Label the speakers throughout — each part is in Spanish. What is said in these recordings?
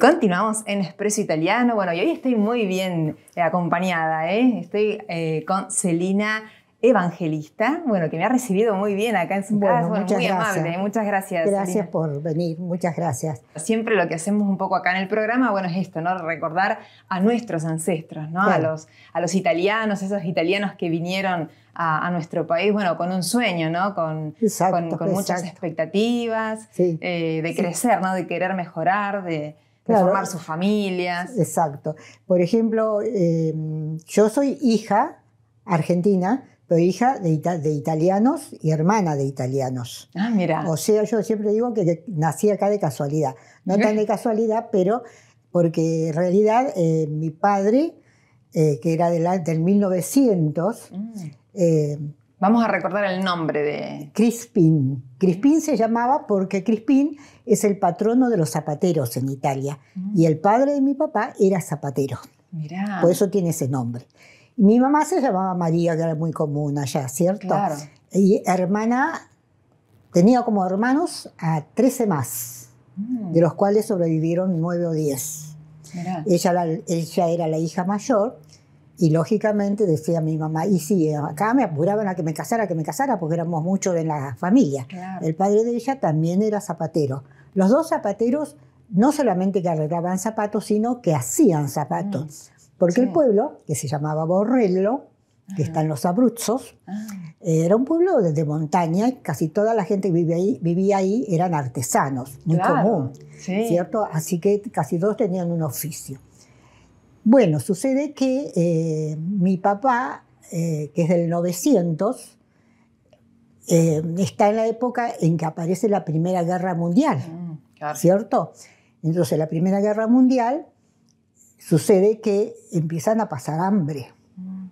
Speaker 1: Continuamos en Expreso Italiano. Bueno, y hoy estoy muy bien eh, acompañada. ¿eh? Estoy eh, con Celina Evangelista, bueno, que me ha recibido muy bien acá en su casa. muy gracias. amable. Muchas gracias. Gracias por venir, muchas gracias. Siempre lo que hacemos un poco acá en el programa, bueno, es esto, ¿no? Recordar a nuestros ancestros, ¿no? A, los, a los italianos, esos italianos que vinieron a, nuestro país, bueno, con un sueño, ¿no? Con, con, muchas expectativas, eh, de crecer, ¿no? De querer mejorar, de, formar sus familias.
Speaker 2: Exacto. Por ejemplo, em, yo soy hija argentina, pero hija de, italianos y hermana de italianos. Ah, mira. O sea, yo siempre digo que nací acá de casualidad. No tan de casualidad, pero porque en realidad eh, mi padre, eh, que era de del 1900,
Speaker 1: Vamos a recordar el nombre de...
Speaker 2: Crispin. Crispin se llamaba porque Crispin es el patrono de los zapateros en Italia. Mm. Y el padre de mi papá era zapatero.
Speaker 1: Mirá. Por eso
Speaker 2: tiene ese nombre. Mi mamá se llamaba María, que era muy común allá, ¿cierto? Y hermana, tenía como hermanos a 13 más, mm. de los cuales sobrevivieron 9 o 10. ella era la hija mayor y lógicamente decía mi mamá, y sí, acá me apuraban a que me casara, que me casara, porque éramos muchos en la familia. El padre de ella también era zapatero. Los dos zapateros no solamente que arreglaban zapatos, sino que hacían zapatos. Mm, porque el pueblo, que se llamaba Borrello, que ah. está en los Abruzos, ah. era un pueblo de, montaña casi toda la gente que vivía ahí, vivía ahí eran artesanos, muy común, ¿cierto? Así que casi todos tenían un oficio. Bueno, sucede que eh, mi papá, eh, que es del 900, eh, está en la época en que aparece la Primera Guerra Mundial, mm, ¿cierto? Entonces, la Primera Guerra Mundial sucede que empiezan a pasar hambre. Mm.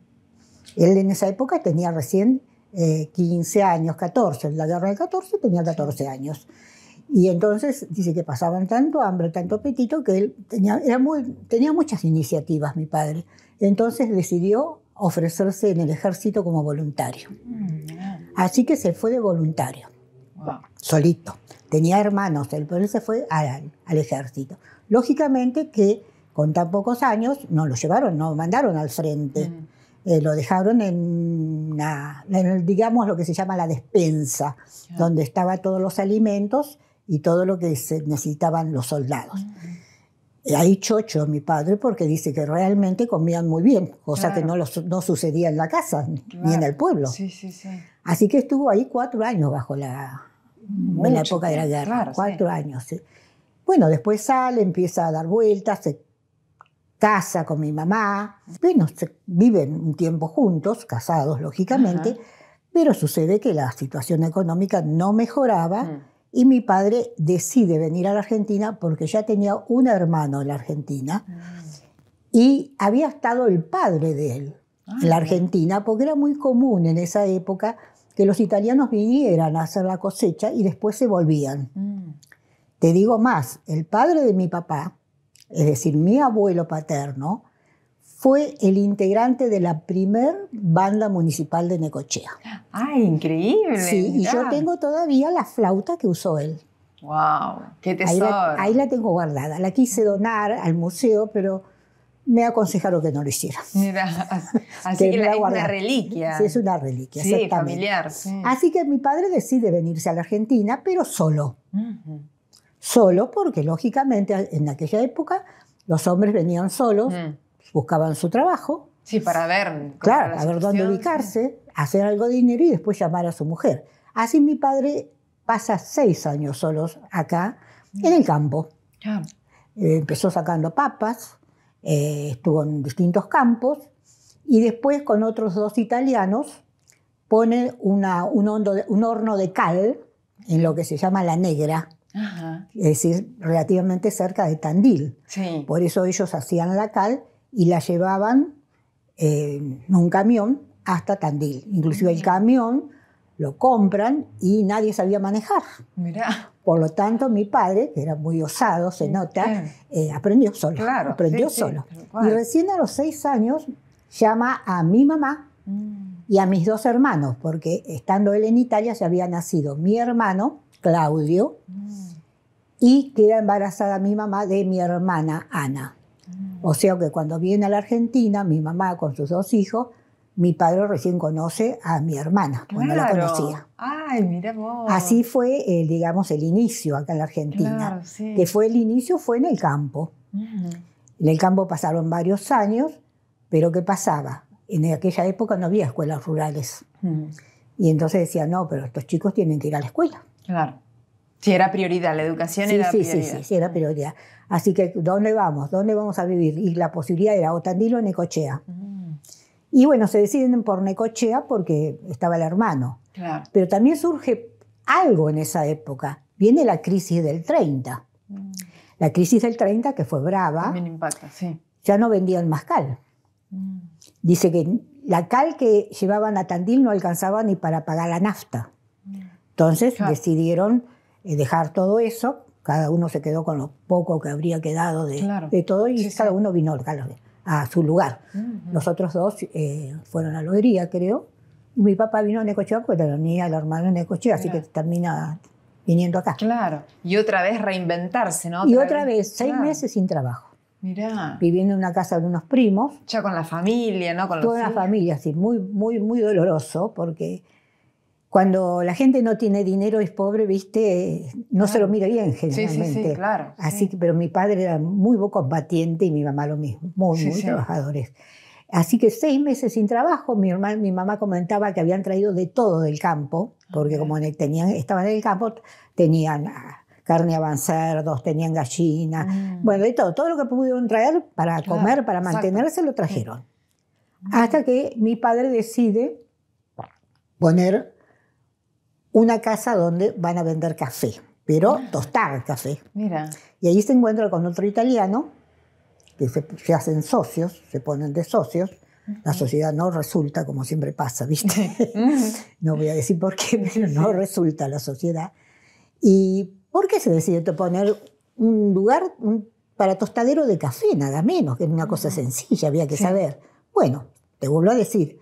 Speaker 2: Él en esa época tenía recién 15 años, 14, en la guerra del 14 tenía 14 años. Y entonces dice que pasaban tanto hambre, tanto apetito, que él tenía, era muy, tenía muchas iniciativas, mi padre. Entonces decidió ofrecerse en el ejército como voluntario. Mm, Así que se fue de voluntario, solito. Tenía hermanos, pero él se fue al, al, ejército. Lógicamente que con tan pocos años no lo llevaron, no lo mandaron al frente. Mm. Eh, lo dejaron en, digamos, lo que se llama la despensa, donde estaban todos los alimentos y todo lo que se necesitaban los soldados. Ahí chocho mi padre porque dice que realmente comían muy bien, cosa que no, no sucedía en la casa ni en el pueblo. Sí, sí, sí. Así que estuvo ahí cuatro años bajo la, en la época de la guerra, cuatro años. Bueno, después sale, empieza a dar vueltas, se casa con mi mamá. Bueno, viven un tiempo juntos, casados lógicamente, pero sucede que la situación económica no mejoraba. Mm. Y mi padre decide venir a la Argentina porque ya tenía un hermano en la Argentina y había estado el padre de él en la ah, Argentina porque era muy común en esa época que los italianos vinieran a hacer la cosecha y después se volvían. Mm. Te digo más, el padre de mi papá, es decir, mi abuelo paterno, fue el integrante de la primer banda municipal de Necochea. ¡Ah, increíble! Sí, y yo tengo todavía la flauta que usó él.
Speaker 1: ¡Wow! ¡Qué tesoro!
Speaker 2: Ahí la, tengo guardada. La quise donar al museo, pero me aconsejaron que no lo hiciera.
Speaker 1: Mira, así que, la, es una reliquia. Sí, es una reliquia. Sí, familiar.
Speaker 2: Así que mi padre decide venirse a la Argentina, pero solo. Solo porque, lógicamente, en aquella época los hombres venían solos. Mm buscaban su trabajo.
Speaker 1: Sí, para ver.
Speaker 2: Claro, a ver dónde ubicarse, hacer algo de dinero y después llamar a su mujer. Así mi padre pasa seis años solos acá, mm. en el campo. Eh, empezó sacando papas, eh, estuvo en distintos campos y después con otros dos italianos pone una, un, horno de cal en lo que se llama la negra, es decir, relativamente cerca de Tandil. Sí. Por eso ellos hacían la cal y la llevaban eh, en un camión hasta Tandil. Inclusive el camión lo compran y nadie sabía manejar. Por lo tanto, mi padre, que era muy osado, se nota, eh, aprendió solo. y recién a los seis años llama a mi mamá mm. y a mis dos hermanos, porque estando él en Italia ya había nacido mi hermano, Claudio, mm. y queda embarazada mi mamá de mi hermana, Ana. O sea que cuando viene a la Argentina, mi mamá con sus dos hijos, mi padre recién conoce a mi hermana, cuando la conocía.
Speaker 1: Ay, mira vos. Así
Speaker 2: fue, digamos, el inicio acá en la Argentina. Claro, Que fue el inicio, fue en el campo. Mm. En el campo pasaron varios años, pero ¿qué pasaba? En aquella época no había escuelas rurales. Mm. Y entonces decía no, pero estos chicos tienen que ir a la escuela. Claro.
Speaker 1: Si era prioridad, la educación era prioridad. Sí, sí, sí,
Speaker 2: era mm. prioridad. Así que, ¿dónde vamos? ¿Dónde vamos a vivir? Y la posibilidad era o Tandil o Necochea. Mm. Y bueno, se deciden por Necochea porque estaba el hermano. Claro. Pero también surge algo en esa época. Viene la crisis del 30. Mm. La crisis del 30, que fue brava. También impacta, sí. Ya no vendían más cal. Dice que la cal que llevaban a Tandil no alcanzaba ni para pagar la nafta. Entonces decidieron dejar todo eso, cada uno se quedó con lo poco que habría quedado de, todo y cada uno vino a, su lugar. nosotros Los otros dos eh, fueron a loería, creo, y mi papá vino a Necochea porque tenía los hermanos en Necochea, así que termina viniendo acá. Claro,
Speaker 1: y otra vez reinventarse, ¿no? y otra
Speaker 2: vez, seis meses sin trabajo. Mirá. Viviendo en una casa de unos primos.
Speaker 1: Ya con la familia, ¿no? Con toda la
Speaker 2: familia, sí, muy, muy, muy doloroso, porque cuando la gente no tiene dinero, es pobre, viste, no se lo mira bien generalmente. Sí, sí, sí claro. Así que, pero mi padre era muy combatiente y mi mamá lo mismo, muy, muy trabajadores. Así que seis meses sin trabajo, mi, mi mamá comentaba que habían traído de todo del campo, porque como tenían, estaban en el campo, tenían ah, carne avanzados, tenían gallinas, mm. bueno, de todo, todo lo que pudieron traer para comer, para mantenerse, lo trajeron. Mm. Hasta que mi padre decide poner una casa donde van a vender café, pero ah. tostar café. Mira. Y ahí se encuentra con otro italiano, que se, hacen socios, se ponen de socios. La sociedad no resulta, como siempre pasa, ¿viste? no voy a decir por qué, pero no resulta la sociedad. ¿Y por qué se decide poner un lugar para tostadero de café, nada menos? Que es una cosa sencilla, había que saber. Bueno, te vuelvo a decir,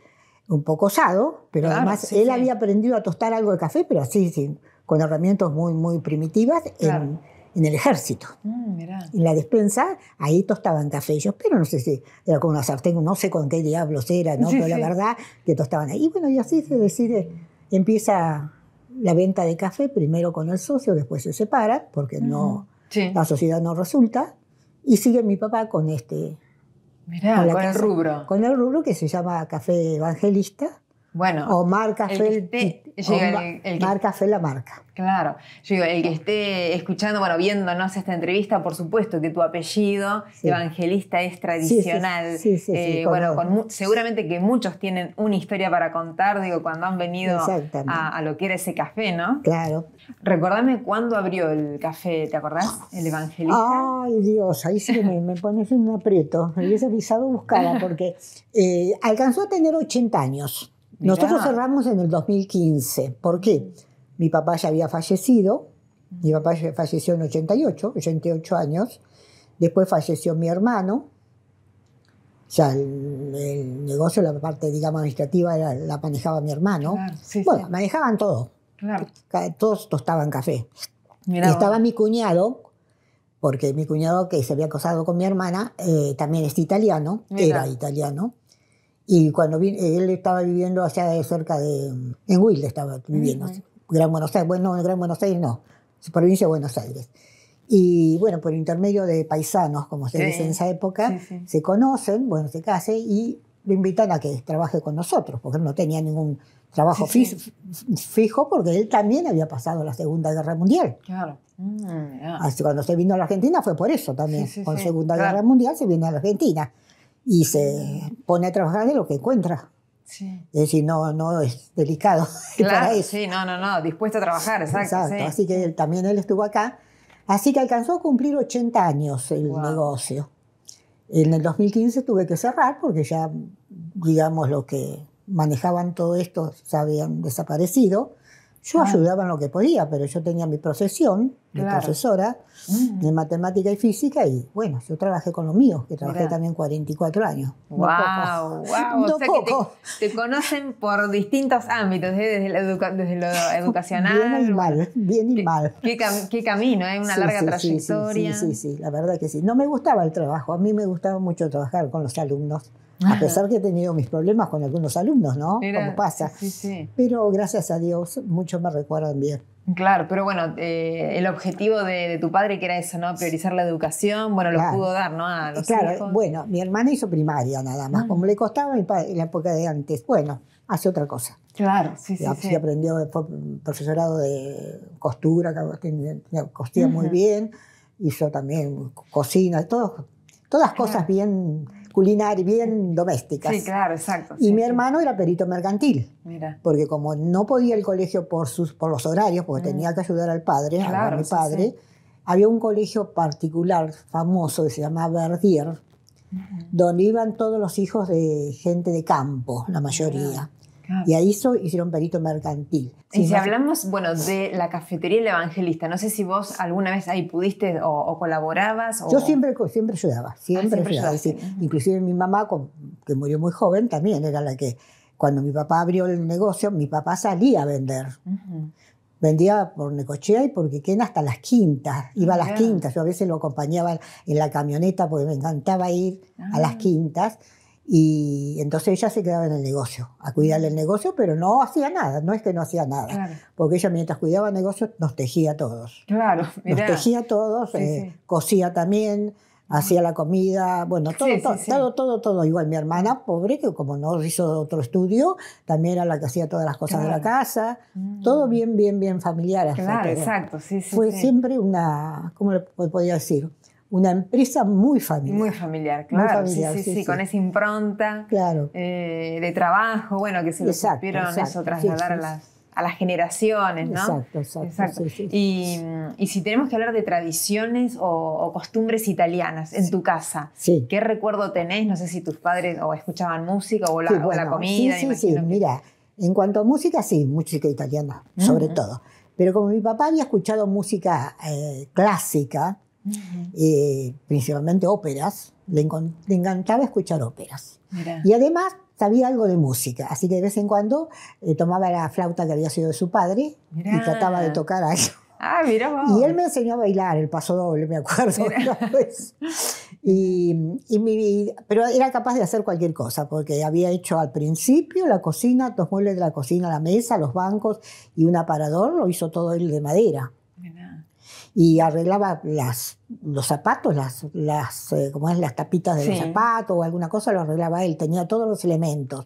Speaker 2: un poco osado, pero además él había aprendido a tostar algo de café, pero así, sí, con herramientas muy, muy primitivas en, en, el ejército.
Speaker 1: Mm, en
Speaker 2: la despensa, ahí tostaban café ellos, pero no sé si era con una sartén, no sé con qué diablos era, ¿no? pero la verdad que tostaban ahí. Y bueno, y así se decide, empieza la venta de café, primero con el socio, después se separa, porque no, mm, la sociedad no resulta, y sigue mi papá con este
Speaker 1: Mirá, con, el rubro.
Speaker 2: Con el rubro que se llama Café Evangelista bueno, o marca el la marca.
Speaker 1: Claro, yo digo, el que esté escuchando, bueno, viéndonos esta entrevista, por supuesto que tu apellido evangelista es tradicional. Eh, bueno, seguramente que muchos tienen una historia para contar, digo, cuando han venido a, lo que era ese café, ¿no? Claro. Recordame cuándo abrió el café, ¿te acordás? El evangelista.
Speaker 2: Ay, Dios, ahí sí me, me, pones un aprieto. Me hubiese avisado buscada, porque eh, alcanzó a tener 80 años. Nosotros cerramos en el 2015. ¿Por qué? Mi papá ya había fallecido. Mi papá falleció en 88, 88 años. Después falleció mi hermano. O el, el negocio, la parte, digamos, administrativa, la, manejaba mi hermano. bueno, manejaban todo. Todos tostaban café. Estaba mi cuñado, porque mi cuñado que se había casado con mi hermana eh, también es italiano, era italiano. Y cuando él estaba viviendo allá cerca de. En Wilde estaba viviendo. Gran Buenos Aires. Bueno, en Gran Buenos Aires no. Provincia de Buenos Aires. Y bueno, por intermedio de paisanos, como se dice en esa época, se conocen, bueno, se case y lo invitan a que trabaje con nosotros, porque él no tenía ningún trabajo fijo, porque él también había pasado la Segunda Guerra Mundial.
Speaker 1: Claro. Mm, Así
Speaker 2: cuando se vino a la Argentina fue por eso también. con Segunda Guerra Mundial se vino a la Argentina y se pone a trabajar de lo que encuentra. Es decir, no, no es delicado. Claro,
Speaker 1: sí, no, no, no, dispuesto a trabajar, exacto. exacto. Así
Speaker 2: que él, también él estuvo acá. Así que alcanzó a cumplir 80 años el negocio. En el 2015 tuve que cerrar porque ya, digamos, los que manejaban todo esto se habían desaparecido. Yo ah. ayudaba en lo que podía, pero yo tenía mi procesión de profesora mm. de matemática y física y bueno, yo trabajé con los míos, que trabajé también 44 años. ¡Wow! wow.
Speaker 1: No te, conocen por distintos ámbitos, ¿eh? desde, desde, lo educacional. Bien y mal, bien y qué, mal. Qué, qué camino, es ¿eh? una larga trayectoria. Sí, sí,
Speaker 2: sí, la verdad que sí. No me gustaba el trabajo, a mí me gustaba mucho trabajar con los alumnos. A pesar que he tenido mis problemas con algunos alumnos, ¿no? Como pasa. Pero gracias a Dios, muchos me recuerdan bien.
Speaker 1: Claro, pero bueno, eh, el objetivo de, tu padre que era eso, ¿no? Priorizar la educación, bueno, lo pudo dar, ¿no? Eh, claro,
Speaker 2: bueno, mi hermana hizo primaria nada más, como ah. le costaba en la época de antes. Bueno, hace otra cosa. Claro, sí, sí. sí. aprendió, fue profesorado de costura, costía muy bien, hizo también cocina, todo, todas cosas bien culinar bien domésticas. Sí, claro,
Speaker 1: exacto. Y mi hermano
Speaker 2: era perito mercantil. Porque como no podía el colegio por, sus, por los horarios, porque tenía que ayudar al padre, a mi padre, había un colegio particular famoso que se llamaba Verdier, donde iban todos los hijos de gente de campo, la mayoría. Y ahí eso hicieron perito mercantil. y si
Speaker 1: hablamos, bueno, de la cafetería El Evangelista, no sé si vos alguna vez ahí pudiste o, colaborabas. Yo ah, siempre,
Speaker 2: siempre ayudaba, siempre, ayudaba. Inclusive mi mamá, que murió muy joven, también era la que, cuando mi papá abrió el negocio, mi papá salía a vender. Vendía por Necochea y por Quiquén hasta las quintas. Iba a las quintas. Yo a veces lo acompañaba en la camioneta porque me encantaba ir a las ah. quintas y entonces ella se quedaba en el negocio, a cuidar el negocio, pero no hacía nada, no es que no hacía nada, porque ella mientras cuidaba el negocio nos tejía a todos.
Speaker 1: Claro, Nos tejía
Speaker 2: a todos, eh, cosía también, hacía la comida, bueno, todo, todo, todo, todo, Igual mi hermana, pobre, que como no hizo otro estudio, también era la que hacía todas las cosas de la casa, mm. todo bien, bien, bien familiar. Claro, exacto, sí, sí. Fue siempre una, ¿cómo le podía decir? una empresa muy
Speaker 1: familiar. Muy familiar, claro. sí, sí, sí, con esa impronta claro. Eh, de trabajo, bueno, que se lo supieron eso a las, generaciones, ¿no? Exacto, exacto. Y, si tenemos que hablar de tradiciones o, costumbres italianas en tu casa, ¿qué recuerdo tenés? No sé si tus padres o escuchaban música o la, la comida. Sí,
Speaker 2: sí, mira, en cuanto a música, sí, música italiana, sobre todo. Pero como mi papá había escuchado música eh, clásica, eh, principalmente óperas, le, encantaba escuchar óperas. Y además sabía algo de música, así que de vez en cuando eh, tomaba la flauta que había sido de su padre y trataba de tocar a Ah, Y él me enseñó a bailar el paso doble, me acuerdo. Y, mi, pero era capaz de hacer cualquier cosa, porque había hecho al principio la cocina, los muebles de la cocina, la mesa, los bancos y un aparador, lo hizo todo él de madera y arreglaba los zapatos, las, eh, tapitas de zapato los zapatos o alguna cosa, lo arreglaba él, tenía todos los elementos.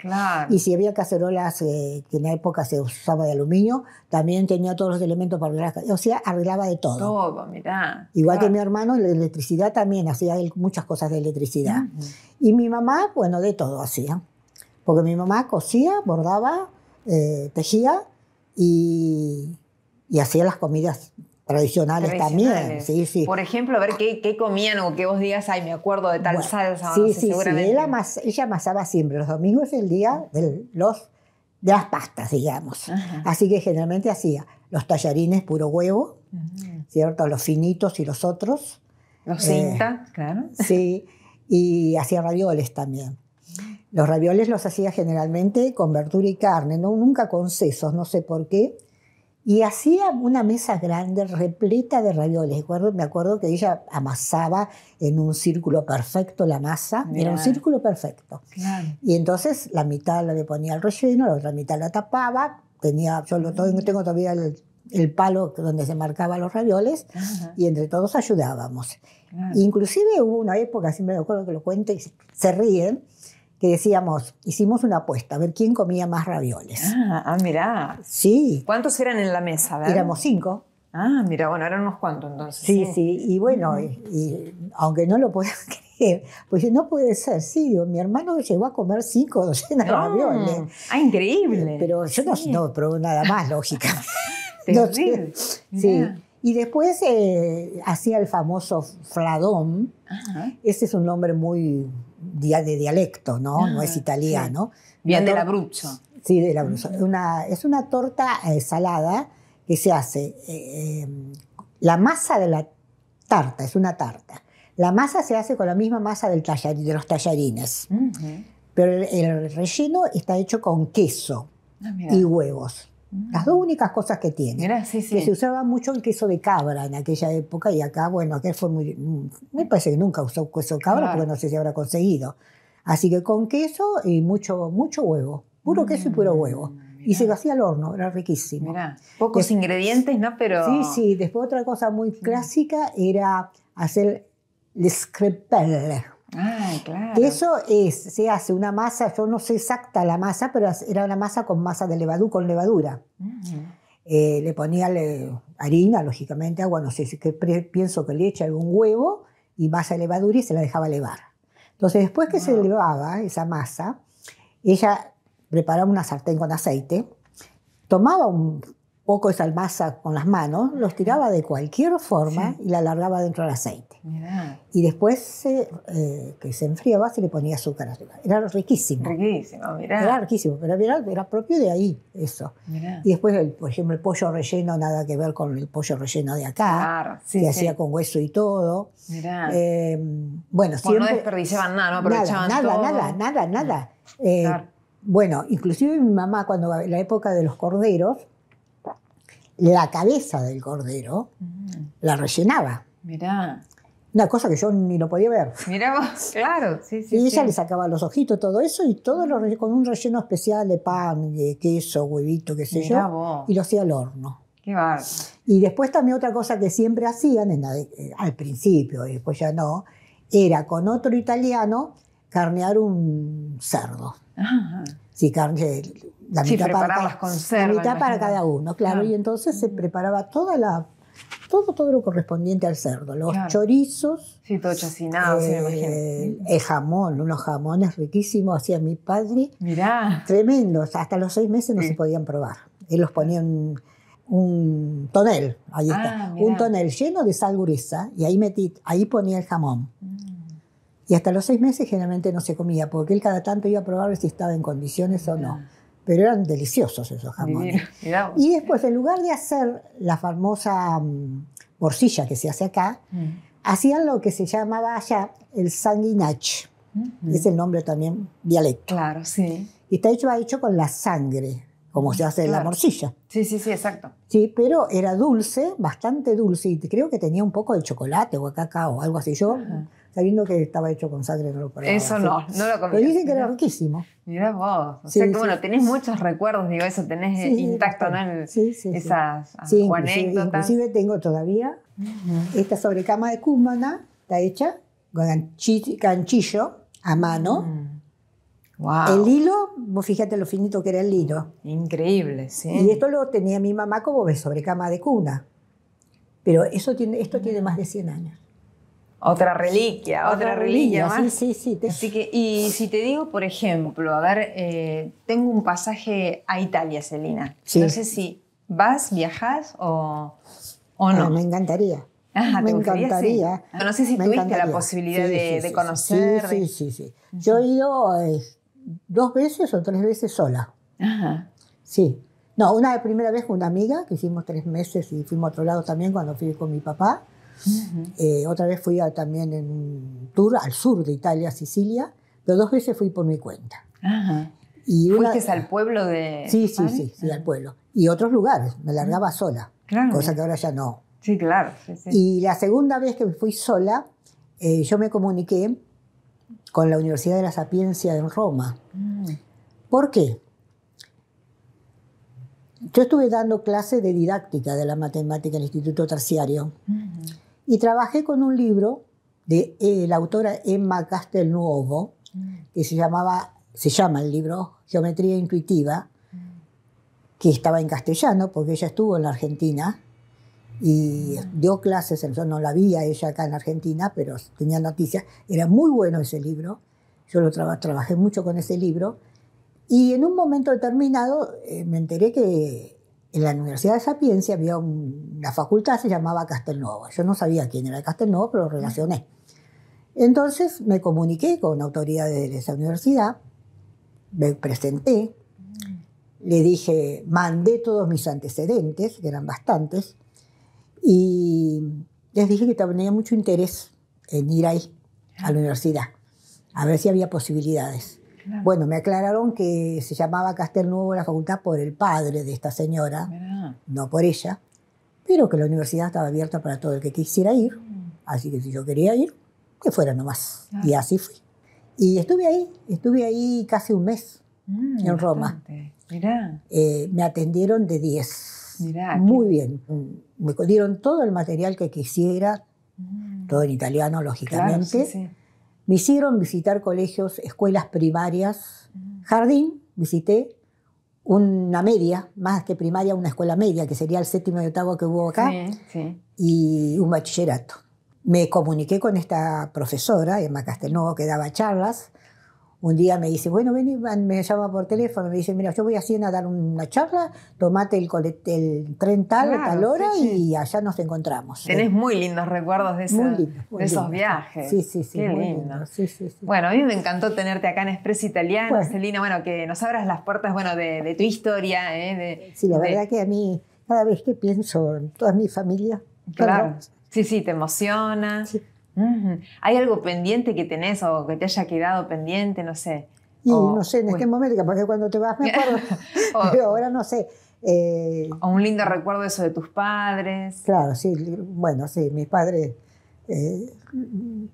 Speaker 2: Y si había cacerolas eh, que en la época se usaba de aluminio, también tenía todos los elementos para arreglar. O sea, arreglaba de todo. Todo,
Speaker 1: mirá.
Speaker 2: Igual que mi hermano, la electricidad también, hacía él muchas cosas de electricidad. Y mi mamá, bueno, de todo hacía. Porque mi mamá cosía, bordaba, eh, tejía y, y hacía las comidas tradicionales, también. Sí, sí. Por
Speaker 1: ejemplo, a ver ¿qué, comían o qué vos digas, ay, me acuerdo de tal salsa. Sí, sí, sí. Ella,
Speaker 2: masaba amasaba siempre. Los domingos es el día de, las pastas, digamos. Así que generalmente hacía los tallarines puro huevo, ¿cierto? Los finitos y los otros. Los eh, cinta, claro. Sí, y hacía ravioles también. Los ravioles los hacía generalmente con verdura y carne, no, nunca con sesos, no sé por qué. Y hacía una mesa grande repleta de ravioles. Me acuerdo que ella amasaba en un círculo perfecto la masa, era un círculo perfecto. Y entonces la mitad le ponía el relleno, la otra mitad la tapaba. Tenía, yo tengo todavía el, palo donde se marcaban los ravioles y entre todos ayudábamos. Inclusive hubo una época, siempre me acuerdo que lo cuento y se ríen, que decíamos, hicimos una apuesta, a ver quién comía
Speaker 1: más ravioles. Ah, ah mirá. Sí. ¿Cuántos eran en la mesa? ¿verdad? Éramos cinco. Ah, mira, bueno, eran unos cuantos entonces. Sí, sí,
Speaker 2: y bueno, y, aunque no lo puedo creer, pues no puede ser, sí, mi hermano llegó a comer cinco docenas de ah, ravioles. Ah, increíble. Pero yo no, no probé nada más, lógica. sí. Y después eh, hacía el famoso fladón. Ese es un nombre muy, de dialecto, ¿no? no es ah, italiano. Sí. Bien de la Sí, de la Una, es una torta eh, salada que se hace. Eh, eh, la masa de la tarta, es una tarta. La masa se hace con la misma masa del de los tallarines. Pero el, relleno está hecho con queso ah, y huevos. Las dos únicas cosas que tiene. Que se usaba mucho el queso de cabra en aquella época y acá, bueno, aquel fue muy... Mm, me parece que nunca usó queso de cabra claro. no sé si habrá conseguido. Así que con queso y mucho, mucho huevo. Puro queso y puro mm, huevo. Y se lo hacía al horno, era riquísimo.
Speaker 1: pocos ingredientes, ¿no? Pero...
Speaker 2: Sí, sí. Después otra cosa muy clásica era hacer screpel claro. Eso es, se hace una masa, yo no sé exacta la masa, pero era una masa con masa de levadura, con levadura. Mm. Eh, le ponía harina, lógicamente, agua, no sé si pienso que le echa algún huevo y masa de levadura y se la dejaba levar. Entonces, después que se elevaba esa masa, ella preparaba una sartén con aceite, tomaba un poco esa masa con las manos, los tiraba de cualquier forma y la alargaba dentro del aceite. Y después eh, que se enfriaba se le ponía azúcar arriba. Era riquísimo. Riquísimo, mirá. Era riquísimo, pero era, era propio de ahí eso. Y después, el, por ejemplo, el pollo relleno, nada que ver con el pollo relleno de acá, claro, hacía con hueso y todo. Mirá. Eh, bueno, siempre, no desperdiciaban nada, no aprovechaban nada, nada, todo. Nada, nada, nada, eh, Bueno, inclusive mi mamá, cuando la época de los corderos, la cabeza del cordero mm. la rellenaba. Mirá. Una cosa que yo ni lo podía ver.
Speaker 1: Mirá vos, claro. Sí, sí, y ella le
Speaker 2: sacaba los ojitos, todo eso, y todo lo con un relleno especial de pan, de queso, huevito, qué sé yo. Y lo hacía al horno. Qué Y después también otra cosa que siempre hacían, en eh, al principio, y después ya no, era con otro italiano carnear un cerdo. Ajá. Sí, carne, la mitad para para cada uno, claro. Y entonces se mm. preparaba toda la todo, todo lo correspondiente al cerdo. Los chorizos. Sí, todo se eh, mm. El jamón, unos jamones riquísimos hacía mi padre. Mirá. Tremendos. Hasta los seis meses no se podían probar. Él los ponía en un tonel, ahí ah, está, un tonel lleno de sal gruesa y ahí metí, ahí ponía el jamón. Mm. Y hasta los seis meses generalmente no se comía, porque él cada tanto iba a probar si estaba en condiciones o no pero eran deliciosos esos jamones. y después, en lugar de hacer la famosa mm, morcilla que se hace acá, mm. hacían lo que se llamaba allá el sanguinach.
Speaker 1: Mm, es el
Speaker 2: nombre también dialecto. Claro, sí. Y está hecho, hecho con la sangre, como se hace la morcilla.
Speaker 1: Sí, sí, sí, exacto.
Speaker 2: Sí, pero era dulce, bastante dulce, y creo que tenía un poco de chocolate o cacao o algo así. Yo sabiendo que estaba hecho con sangre, no Eso no, no lo comí. Me dicen que era riquísimo.
Speaker 1: Mirá vos, o sea que bueno, tenés muchos recuerdos, digo, eso tenés eh, intacto, ¿no? sí. Sí, sí, anécdotas.
Speaker 2: Inclusive tengo todavía esta sobrecama de Cúmana, ¿ah? está hecha con canchillo a mano. Wow. Mm. El hilo, vos fíjate lo finito
Speaker 1: que era el hilo. Increíble, sí. Y esto
Speaker 2: lo tenía mi mamá como sobrecama de cuna. Pero eso tiene, esto tiene más de 100
Speaker 1: años. Otra reliquia, otra, reliquia, más. Sí, sí, sí. Así que, y si te digo, por ejemplo, a ver, eh, tengo un pasaje a Italia, Celina. Sí. No sé si vas, viajas o, o no. Ah, me encantaría. Ajá, me encantaría. No sé si tuviste la posibilidad de, de, conocer. Sí, sí,
Speaker 2: sí. Yo he ido eh, dos veces o tres veces sola. Ajá. Sí. No, una de primera vez con una amiga, que hicimos tres meses y fuimos a otro lado también cuando fui con mi papá. Eh, otra vez fui también en un tour al sur de Italia, Sicilia, pero dos veces fui por mi cuenta. ¿Fuiste al
Speaker 1: pueblo de.? Sí, sí, sí, al pueblo.
Speaker 2: Y otros lugares, me largaba sola. Claro. Cosa que ahora ya no. Sí, claro. Y la segunda vez que fui sola, eh, yo me comuniqué con la Universidad de la Sapiencia en Roma. Mm. ¿Por qué? Yo estuve dando clases de didáctica de la matemática en el Instituto Terciario. Y trabajé con un libro de eh, la autora Emma Castelnuovo, mm. que se llamaba, se llama el libro Geometría Intuitiva, mm. que estaba en castellano porque ella estuvo en la Argentina y mm. dio clases, yo no la vi ella acá en Argentina, pero tenía noticias, era muy bueno ese libro, yo lo trabajé mucho con ese libro, y en un momento determinado eh, me enteré que en la Universidad de Sapiencia había una facultad, se llamaba Castelnuovo. Yo no sabía quién era Castelnuovo, pero lo relacioné. Entonces me comuniqué con autoridades de esa universidad, me presenté, le dije, mandé todos mis antecedentes, que eran bastantes, y les dije que tenía mucho interés en ir ahí, a la universidad, a ver si había posibilidades. Bueno, me aclararon que se llamaba Castelnuovo la facultad por el padre de esta señora, no por ella, pero que la universidad estaba abierta para todo el que quisiera ir, mm. así que si yo quería ir, que fuera nomás. Y así fui. Y estuve ahí, estuve ahí casi un mes
Speaker 1: mm, en Roma.
Speaker 2: Eh, me atendieron de 10. Muy bien. Mm, me dieron todo el material que quisiera, todo en italiano, lógicamente. Me hicieron visitar colegios, escuelas primarias, jardín, visité una media, más que primaria, una escuela media, que sería el séptimo y octavo que hubo acá, y un bachillerato. Me comuniqué con esta profesora, Emma Castelnuovo, que daba charlas, un día me dice, bueno, ven, me llama por teléfono, me dice, mira, yo voy a Siena a dar una charla, tomate el, el tren tal, tal hora y allá
Speaker 1: nos encontramos. Tenés eh, muy lindos recuerdos de, esos viajes. Sí, sí, sí. Qué muy lindo. Bueno, a mí me encantó tenerte acá en Express Italiano, Celina, bueno, que nos abras las puertas, bueno, de, tu historia. ¿eh? sí, la verdad
Speaker 2: que a mí, cada vez que pienso en toda mi familia, claro.
Speaker 1: Sí, sí, te emociona. Sí. ¿Hay algo pendiente que tenés o que te haya quedado pendiente? No sé.
Speaker 2: Y no sé, en este momento, porque cuando te vas me acuerdo,
Speaker 1: ahora no sé. Eh. un lindo recuerdo eso de tus padres.
Speaker 2: Claro, sí, bueno, sí, mis padres eh,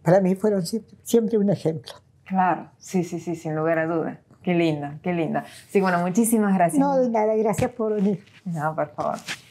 Speaker 2: para mí fueron siempre, siempre,
Speaker 1: un ejemplo. Claro, sí, sí, sí, sin lugar a duda. Qué linda, qué linda. Sí, bueno, muchísimas gracias. No,
Speaker 2: nada, gracias por venir.
Speaker 1: No, por favor.